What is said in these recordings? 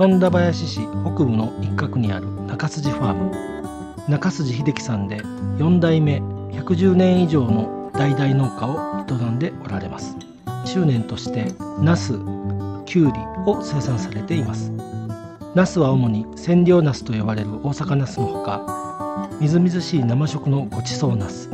富田林市北部の一角にある中筋ファーム中筋秀樹さんで4代目110年以上の代々農家を営んでおられます執念としてナスきゅうりを生産されていますナスは主に千両ナスと呼ばれる大阪ナスのほかみずみずしい生食のごちそうナス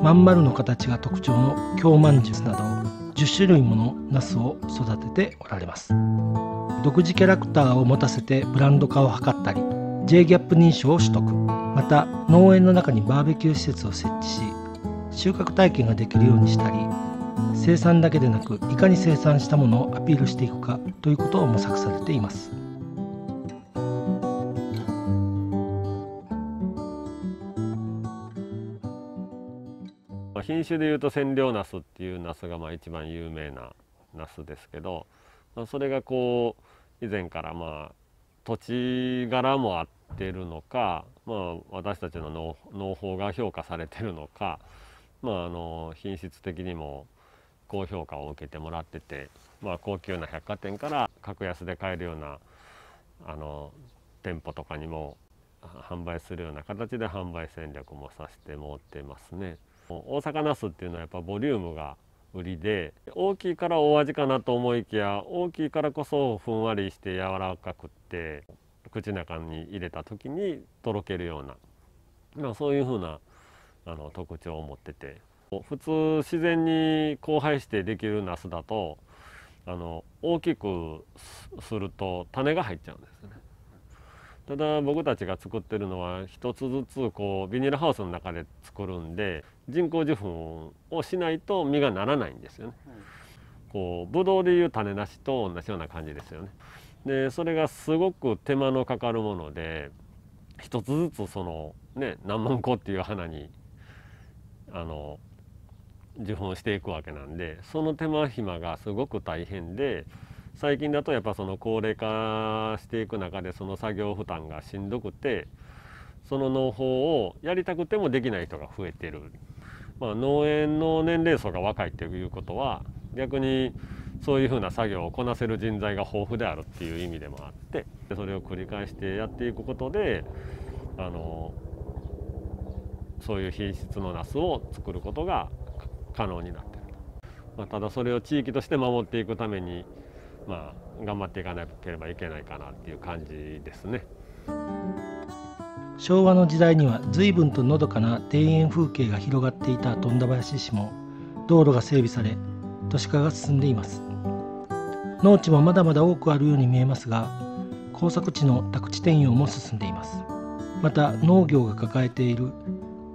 まん丸の形が特徴の京まんじゅうなど10種類ものナスを育てておられます独自キャラクターを持たせてブランド化を図ったり J ギャップ認証を取得また農園の中にバーベキュー施設を設置し収穫体験ができるようにしたり生産だけでなくいかに生産したものをアピールしていくかということを模索されています。品種でいうと千両ナスっていうナスがまあ一番有名なナスですけど、まあ、それがこう以前からまあ土地柄もあってるのか、まあ、私たちの農法が評価されてるのか、まあ、あの品質的にも高評価を受けてもらってて、まあ、高級な百貨店から格安で買えるようなあの店舗とかにも販売するような形で販売戦略もさせてもってますね。大阪なすっていうのはやっぱボリュームが売りで大きいから大味かなと思いきや大きいからこそふんわりして柔らかくって口の中に入れた時にとろけるような、まあ、そういうふうなあの特徴を持ってて普通自然に交配してできるナスだとあの大きくすると種が入っちゃうんですね。ただ僕たちが作ってるのは一つずつこうビニールハウスの中で作るんで人工授粉をしないと実がならないんですよね。こうブドウでいう種なしと同じような感じですよね。でそれがすごく手間のかかるもので一つずつそのね何万個っていう花にあの受粉していくわけなんでその手間暇がすごく大変で最近だとやっぱその高齢化していく中でその作業負担がしんどくてその農法をやりたくてもできない人が増えてるまあ、農園の年齢層が若いっていうことは逆にそういうふうな作業をこなせる人材が豊富であるっていう意味でもあってそれを繰り返してやっていくことであのそういう品質のナスを作ることが可能になってると、まあ、ただそれを地域として守っていくために、まあ、頑張っていかなければいけないかなっていう感じですね。昭和の時代には随分とのどかな田園風景が広がっていた富田林市も道路が整備され都市化が進んでいます農地もまだまだ多くあるように見えますが耕作地の宅地転用も進んでいますまた農業が抱えている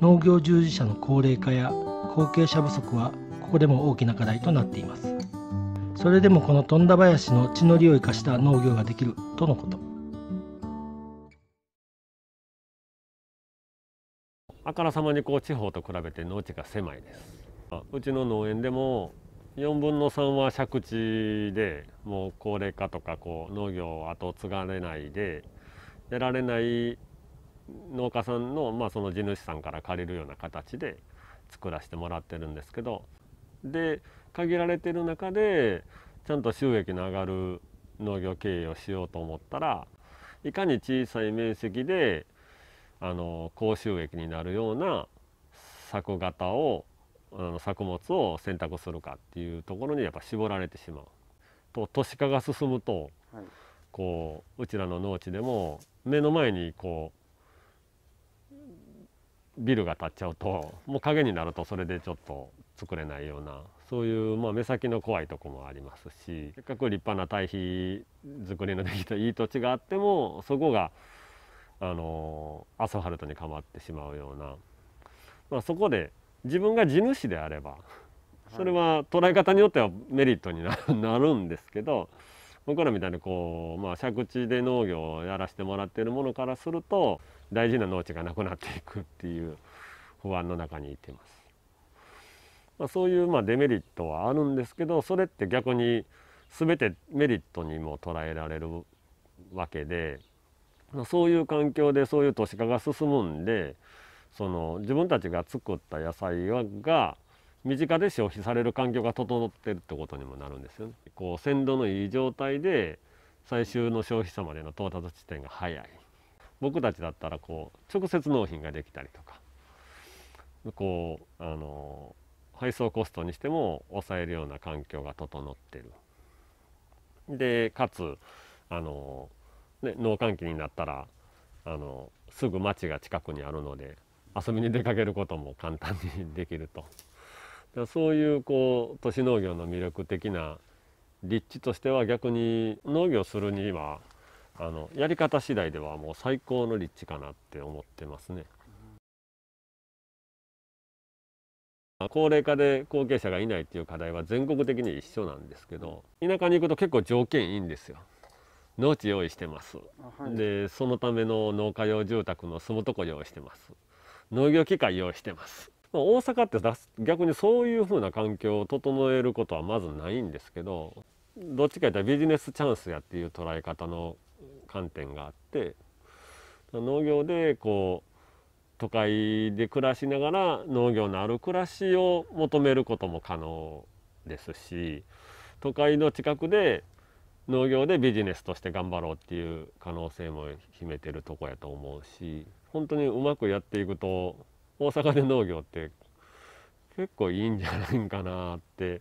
農業従事者の高齢化や後継者不足はここでも大きな課題となっていますそれでもこの富田林の地の利を生かした農業ができるとのことあからさまにこう地方と比べて農地が狭いですうちの農園でも4分の3は借地でもう高齢化とかこう農業を後継がれないでやられない農家さんの,、まあその地主さんから借りるような形で作らせてもらってるんですけどで限られてる中でちゃんと収益の上がる農業経営をしようと思ったらいかに小さい面積であの高収益になるような作型をあの作物を選択するかっていうところにやっぱ絞られてしまう。と都市化が進むと、はい、こううちらの農地でも目の前にこうビルが建っちゃうともう影になるとそれでちょっと作れないようなそういう、まあ、目先の怖いとこもありますしせっかく立派な堆肥作りのできたいい土地があってもそこがあのアスファルトにかまってしまうような、まあ、そこで自分が地主であればそれは捉え方によってはメリットになる んですけど僕らみたいにこう、まあ、借地で農業をやらせてもらっているものからすると大事な農地がなくなっていくっていう不安の中にいてます。まあ、そういうまあデメリットはあるんですけどそれって逆に全てメリットにも捉えられるわけでそういう環境でそういう都市化が進むんでその自分たちが作った野菜が身近で消費される環境が整ってるってことにもなるんですよね。こう鮮度のいい状態で最終の消費者までの到達地点が早い僕たちだったらこう直接納品ができたりとかこうあの配送コストにしても抑えるような環境が整ってるでかつあのね、農閑期になったらあのすぐ町が近くにあるので遊びに出かけることも簡単にできると。だそういうこう都市農業の魅力的な立地としては逆に農業するにはあのやり方次第ではもう最高の立地かなって思ってますね。高齢化で後継者がいないっていう課題は全国的に一緒なんですけど田舎に行くと結構条件いいんですよ。農地用意してます、はい、でそのための農家用住宅の住むとこ用意してます農業機械用意してます、まあ、大阪って逆にそういうふうな環境を整えることはまずないんですけどどっちか言ったらビジネスチャンスやっていう捉え方の観点があって農業でこう都会で暮らしながら農業のある暮らしを求めることも可能ですし都会の近くで農業でビジネスとして頑張ろうっていう可能性も秘めてるとこやと思うし本当にうまくやっていくと大阪で農業って結構いいんじゃないかなって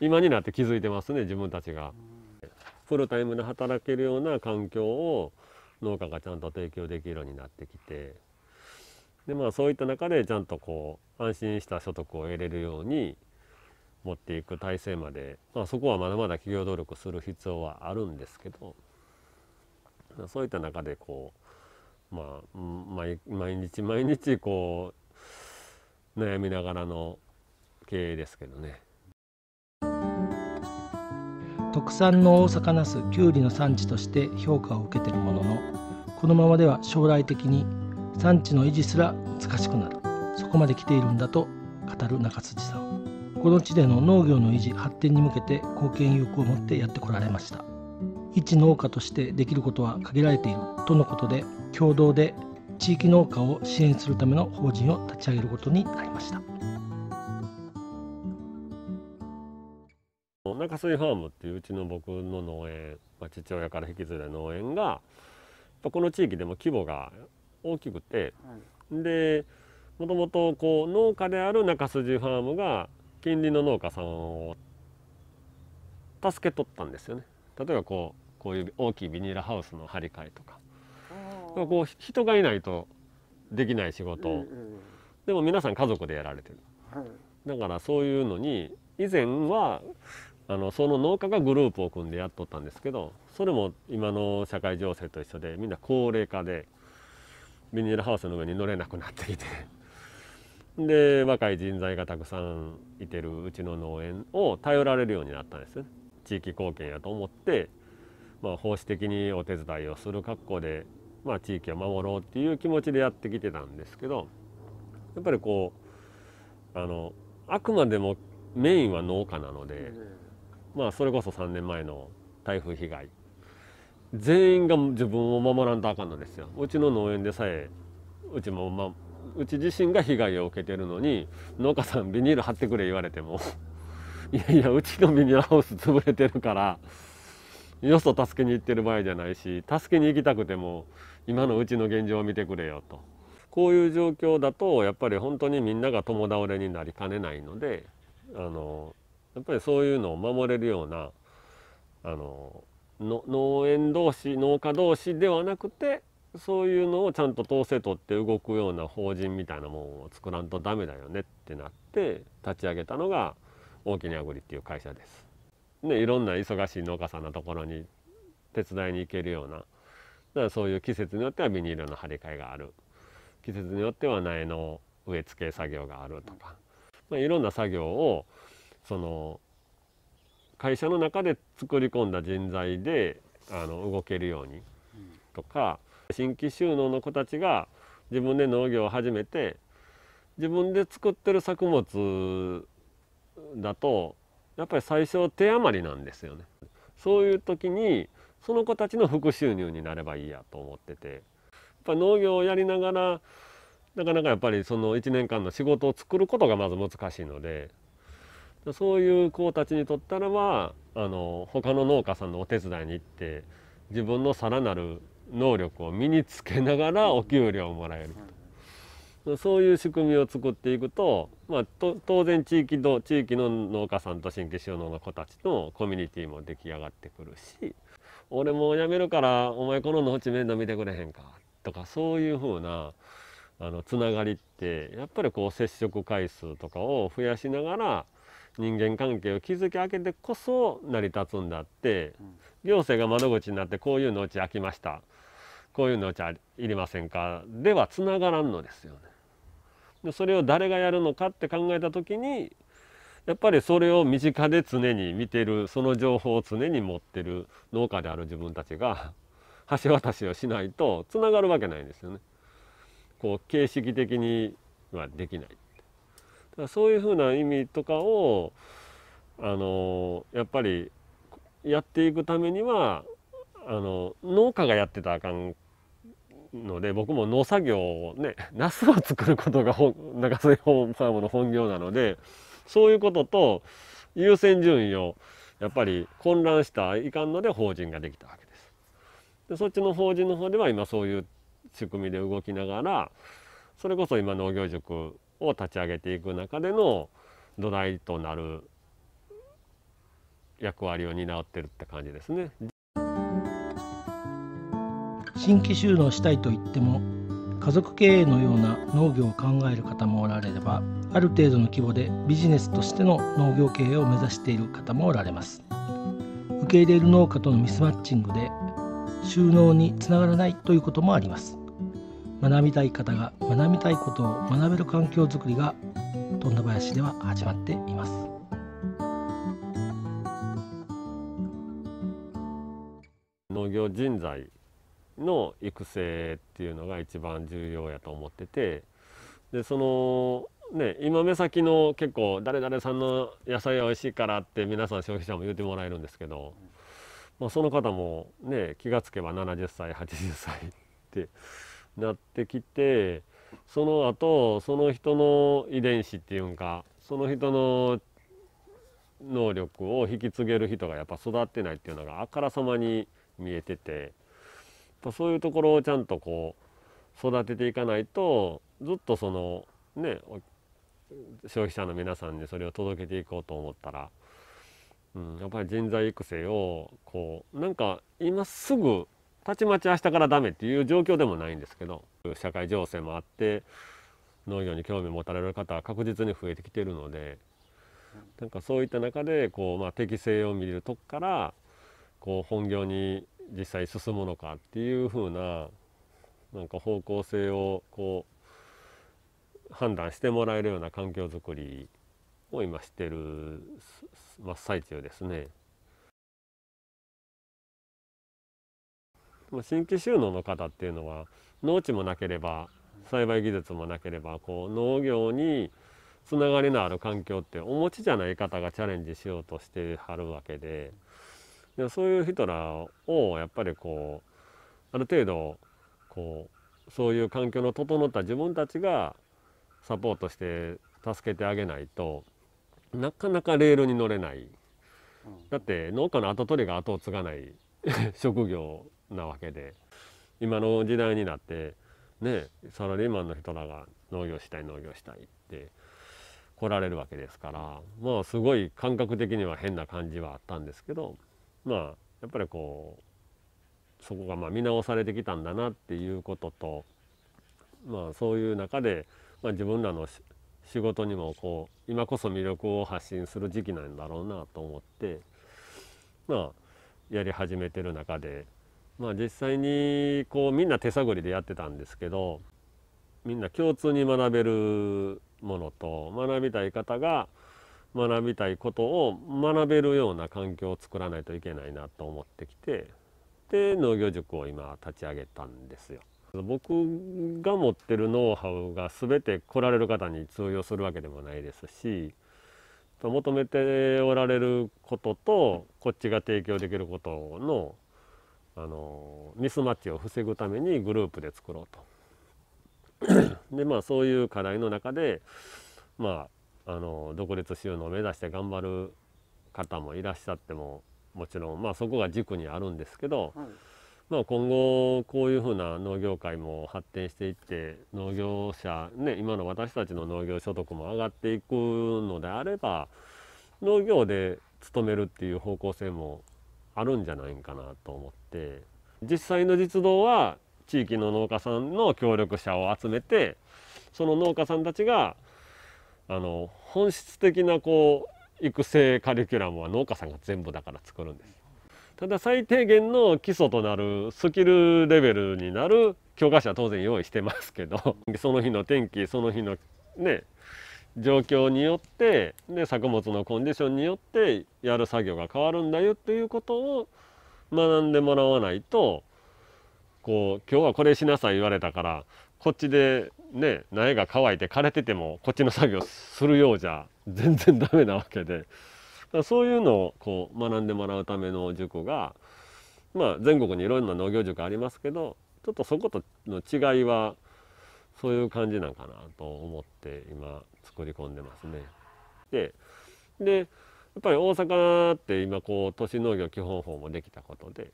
今になって気づいてますね自分たちが。フルタイムで働けるような環境を農家がちゃんと提供できるようになってきてでまあそういった中でちゃんとこう安心した所得を得れるように持っていく体制まで、まあ、そこはまだまだ企業努力する必要はあるんですけどそういった中でこう、まあ、毎日毎日こう悩みながらの経営ですけどね。特産の大阪なすきゅうりの産地として評価を受けているもののこのままでは将来的に産地の維持すら難しくなるそこまで来ているんだと語る中辻さん。この地での農業の維持発展に向けて貢献意欲を持ってやってこられました一農家としてできることは限られているとのことで共同で地域農家を支援するための法人を立ち上げることになりました中水ファームっていううちの僕の農園、まあ、父親から引き継いだ農園がこの地域でも規模が大きくて、はい、でもともとこう農家である中筋ファームが近隣の農家さんを助け取ったんですよね例えばこうこういう大きいビニールハウスの張り替えとかこう人がいないとできない仕事を、うんうん、でも皆さん家族でやられてる、はい、だからそういうのに以前はあのその農家がグループを組んでやっとったんですけどそれも今の社会情勢と一緒でみんな高齢化でビニールハウスの上に乗れなくなってきてで若い人材がたくさんいてるうちの農園を頼られるようになったんです地域貢献やと思って、まあ、奉仕的にお手伝いをする格好で、まあ、地域を守ろうっていう気持ちでやってきてたんですけどやっぱりこうあのあくまでもメインは農家なので、まあそれこそ3年前の台風被害全員が自分を守らんとあかんのですようちの農園でさえうちも、ま、うち自身が被害を受けてるのに農家さんビニール貼ってくれ言われても いやいやうちのビニールハウス潰れてるからよそ助けに行ってる場合じゃないし助けに行きたくても今のうちの現状を見てくれよとこういう状況だとやっぱり本当にみんなが共倒れになりかねないのであのやっぱりそういうのを守れるようなあの農園同士農家同士ではなくてそういうのをちゃんと統制とって動くような法人みたいなもんを作らんとダメだよねってなって立ち上げたのが大きにあぐりっていう会社です。ね、いろんな忙しい農家さんのところに手伝いに行けるようなだからそういう季節によってはビニールの張り替えがある季節によっては苗の植え付け作業があるとか、まあ、いろんな作業をその会社の中で作り込んだ人材であの動けるようにとか新規収納の子たちが自分で農業を始めて自分で作ってる作物だとやっぱり最初手余りなんですよね。そういう時にその子たちの副収入になればいいやと思っててやっぱ農業をやりながらなかなかやっぱりその1年間の仕事を作ることがまず難しいのでそういう子たちにとったらはあの他の農家さんのお手伝いに行って自分のさらなる能力を身につけながらお給料をもらえるとそういう仕組みを作っていくと,、まあ、当然地域の地域の農家さんと新規収納の子たちのコミュニティも出来上がってくるし「俺もう辞めるからお前この農地面倒見てくれへんか」とかそういうふうなあのつながりってやっぱりこう接触回数とかを増やしながら人間関係を築き上げてこそ成り立つんだって、行政が窓口になってこういう農地空きましたこういうのじゃいりませんかではつながらんのですよね。でそれを誰がやるのかって考えた時にやっぱりそれを身近で常に見てるその情報を常に持ってる農家である自分たちが橋渡しをしないとつながるわけないんですよね。こう形式的にはできない。だからそういうふうな意味とかをあのやっぱりやっていくためにはあの農家がやってたらあかんので僕も農作業をね ナスを作ることが中瀬ホファームの本業なのでそういうことと優先順位をやっぱり混乱したいかんので法人ができたわけです。でそっちの法人の方では今そういう仕組みで動きながらそれこそ今農業塾を立ち上げていく中での土台となる役割を担ってるって感じですね。新規収納したいと言っても家族経営のような農業を考える方もおられればある程度の規模でビジネスとしての農業経営を目指している方もおられます受け入れる農家とのミスマッチングで収納につながらないということもあります学びたい方が学びたいことを学べる環境づくりが富田林では始まっています農業人材の育成っていうのが一番重要やと思っててでそのね今目先の結構誰々さんの野菜は美味しいからって皆さん消費者も言うてもらえるんですけど、まあ、その方もね気がつけば70歳80歳ってなってきてその後その人の遺伝子っていうんかその人の能力を引き継げる人がやっぱ育ってないっていうのがあからさまに見えててぱそういうところをちゃんとこう育てていかないとずっとそのね消費者の皆さんにそれを届けていこうと思ったら、うん、やっぱり人材育成をこうなんか今すぐたちまち明日からダメっていう状況でもないんですけど社会情勢もあって農業に興味持たれる方は確実に増えてきてるのでなんかそういった中でこう、まあ、適性を見るとこからこう本業に実際進むのかっていう風ななんか方向性をこう判断してもらえるような環境づくりを今してる真っ最中ですね。新規収納の方っていうのは農地もなければ栽培技術もなければこう農業につながりのある環境ってお持ちじゃない方がチャレンジしようとしてはるわけででそういう人らをやっぱりこうある程度こうそういう環境の整った自分たちがサポートして助けてあげないとなかなかレールに乗れない、だって農家の跡取りが後を継がない 職業なわけで今の時代になってねサラリーマンの人らが農業したい農業したいって来られるわけですからまあすごい感覚的には変な感じはあったんですけどまあやっぱりこうそこがま見直されてきたんだなっていうことと、まあ、そういう中で、まあ、自分らの仕事にもこう今こそ魅力を発信する時期なんだろうなと思ってまあやり始めてる中で、まあ、実際にこうみんな手探りでやってたんですけどみんな共通に学べるものと学びたい方が、学びたいことを学べるような環境を作らないといけないなと思ってきてで農業塾を今立ち上げたんですよ。僕が持ってるノウハウが全て来られる方に通用するわけでもないですし求めておられることとこっちが提供できることのあのミスマッチを防ぐためにグループで作ろうと。でまあそういう課題の中でまああの独立しようのを目指して頑張る方もいらっしゃってももちろん、まあ、そこが軸にあるんですけど、はい、まあ、今後こういうふうな農業界も発展していって農業者、ね、今の私たちの農業所得も上がっていくのであれば農業で勤めるっていう方向性もあるんじゃないかなと思って実際の実動は地域の農家さんの協力者を集めてその農家さんたちがあの本質的なこう育成カリキュラムは農家さんが全部だから作るんです。ただ最低限の基礎となるスキルレベルになる教科書は当然用意してますけど その日の天気その日のね状況によってで作物のコンディションによってやる作業が変わるんだよっていうことを学んでもらわないとこう今日はこれしなさい言われたからこっちでね苗が乾いて枯れててもこっちの作業するようじゃ全然ダメなわけでそういうのをこう学んでもらうための塾が、まあ、全国にいろんな農業塾ありますけどちょっとそことの違いはそういう感じなんかなと思って今作り込んでますね。ででやっぱり大阪って今こう都市農業基本法もできたことで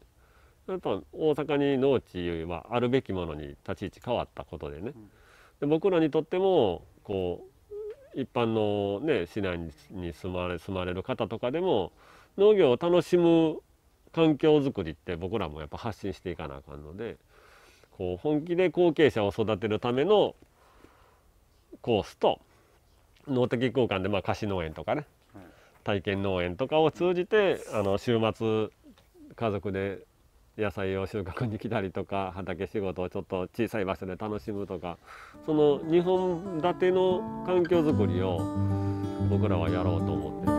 それと大阪に農地はあるべきものに立ち位置変わったことでね、で僕らにとってもこう一般の、ね、市内に住まれ住まれる方とかでも農業を楽しむ環境づくりって僕らもやっぱ発信していかなあかんのでこう本気で後継者を育てるためのコースと農的空間でまあ貸し農園とかね体験農園とかを通じてあの週末家族で野菜を収穫に来たりとか畑仕事をちょっと小さい場所で楽しむとかその2本立ての環境づくりを僕らはやろうと思って